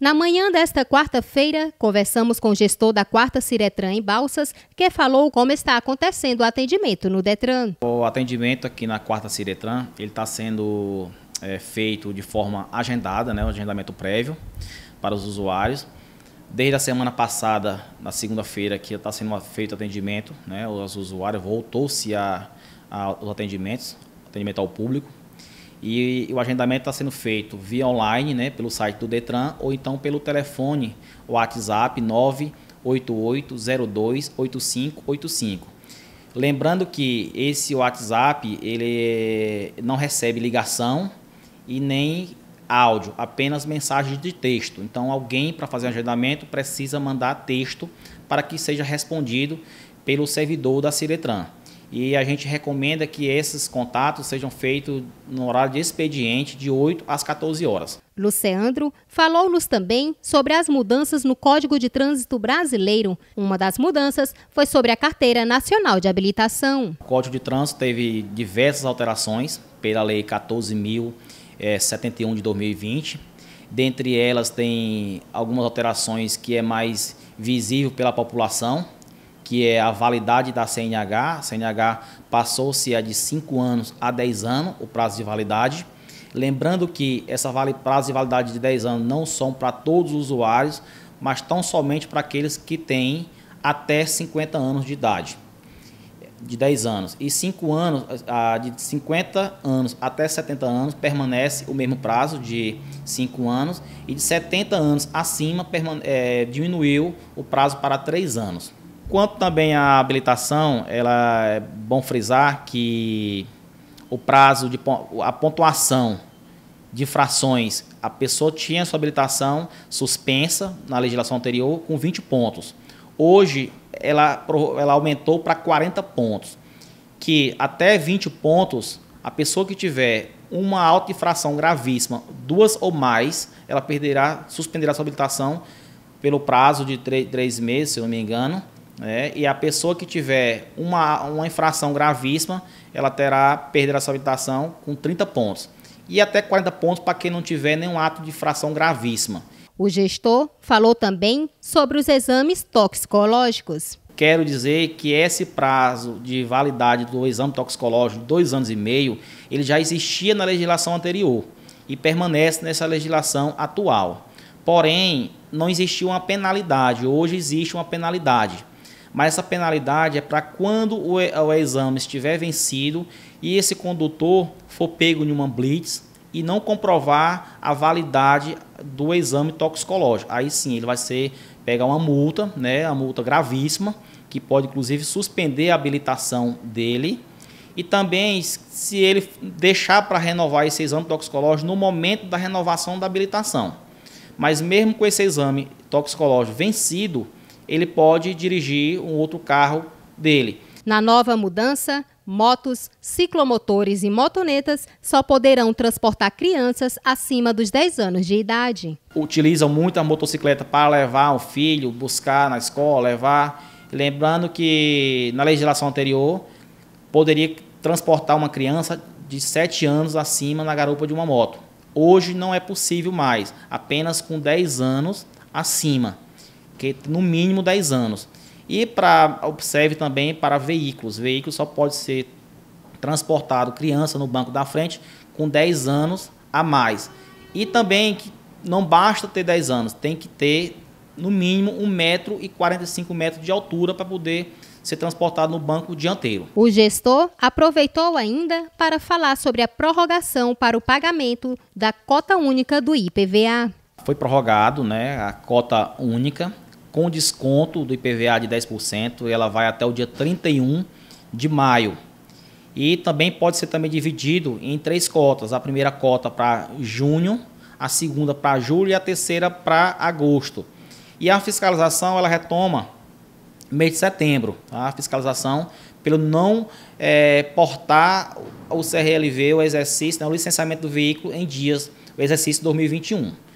Na manhã desta quarta-feira, conversamos com o gestor da quarta Ciretran em Balsas, que falou como está acontecendo o atendimento no Detran. O atendimento aqui na quarta Ciretran, ele está sendo é, feito de forma agendada, né, um agendamento prévio para os usuários. Desde a semana passada, na segunda-feira, que está sendo feito atendimento, né, os usuários voltou-se a, a, os atendimentos, atendimento ao público. E o agendamento está sendo feito via online, né, pelo site do Detran, ou então pelo telefone WhatsApp 988028585. Lembrando que esse WhatsApp ele é, não recebe ligação e nem áudio, apenas mensagens de texto. Então, alguém para fazer um agendamento precisa mandar texto para que seja respondido pelo servidor da Ciretran. E a gente recomenda que esses contatos sejam feitos no horário de expediente de 8 às 14 horas. Luceandro falou-nos também sobre as mudanças no Código de Trânsito Brasileiro. Uma das mudanças foi sobre a Carteira Nacional de Habilitação. O Código de Trânsito teve diversas alterações pela Lei 14.071 eh, de 2020. Dentre elas tem algumas alterações que é mais visível pela população, que é a validade da CNH. A CNH passou-se a de 5 anos a 10 anos, o prazo de validade. Lembrando que essa vale, prazo de validade de 10 anos não são para todos os usuários, mas tão somente para aqueles que têm até 50 anos de idade, de 10 anos. E 5 anos, de 50 anos até 70 anos, permanece o mesmo prazo de 5 anos, e de 70 anos acima, é, diminuiu o prazo para 3 anos. Quanto também à habilitação, ela é bom frisar que o prazo de a pontuação de frações, a pessoa tinha sua habilitação suspensa na legislação anterior com 20 pontos. Hoje ela, ela aumentou para 40 pontos, que até 20 pontos a pessoa que tiver uma alta infração gravíssima, duas ou mais, ela perderá, suspenderá sua habilitação pelo prazo de três meses, se não me engano, né? E a pessoa que tiver uma, uma infração gravíssima, ela terá perderá sua habilitação com 30 pontos. E até 40 pontos para quem não tiver nenhum ato de infração gravíssima. O gestor falou também sobre os exames toxicológicos. Quero dizer que esse prazo de validade do exame toxicológico, dois anos e meio, ele já existia na legislação anterior e permanece nessa legislação atual. Porém, não existia uma penalidade. Hoje existe uma penalidade mas essa penalidade é para quando o, o exame estiver vencido e esse condutor for pego em uma blitz e não comprovar a validade do exame toxicológico. Aí sim, ele vai ser pegar uma multa, né, uma multa gravíssima, que pode inclusive suspender a habilitação dele. E também, se ele deixar para renovar esse exame toxicológico no momento da renovação da habilitação. Mas mesmo com esse exame toxicológico vencido, ele pode dirigir um outro carro dele. Na nova mudança, motos, ciclomotores e motonetas só poderão transportar crianças acima dos 10 anos de idade. Utilizam muito a motocicleta para levar um filho, buscar na escola, levar. Lembrando que na legislação anterior poderia transportar uma criança de 7 anos acima na garupa de uma moto. Hoje não é possível mais, apenas com 10 anos acima que no mínimo 10 anos. E para observe também para veículos. Veículo só pode ser transportado criança no banco da frente com 10 anos a mais. E também que não basta ter 10 anos, tem que ter no mínimo 1 metro e 45 metros de altura para poder ser transportado no banco dianteiro. O gestor aproveitou ainda para falar sobre a prorrogação para o pagamento da cota única do IPVA. Foi prorrogado né, a cota única com desconto do IPVA de 10%, ela vai até o dia 31 de maio. E também pode ser também dividido em três cotas. A primeira cota para junho, a segunda para julho e a terceira para agosto. E a fiscalização ela retoma mês de setembro. Tá? A fiscalização pelo não é, portar o CRLV, o exercício, né, o licenciamento do veículo em dias, o exercício 2021.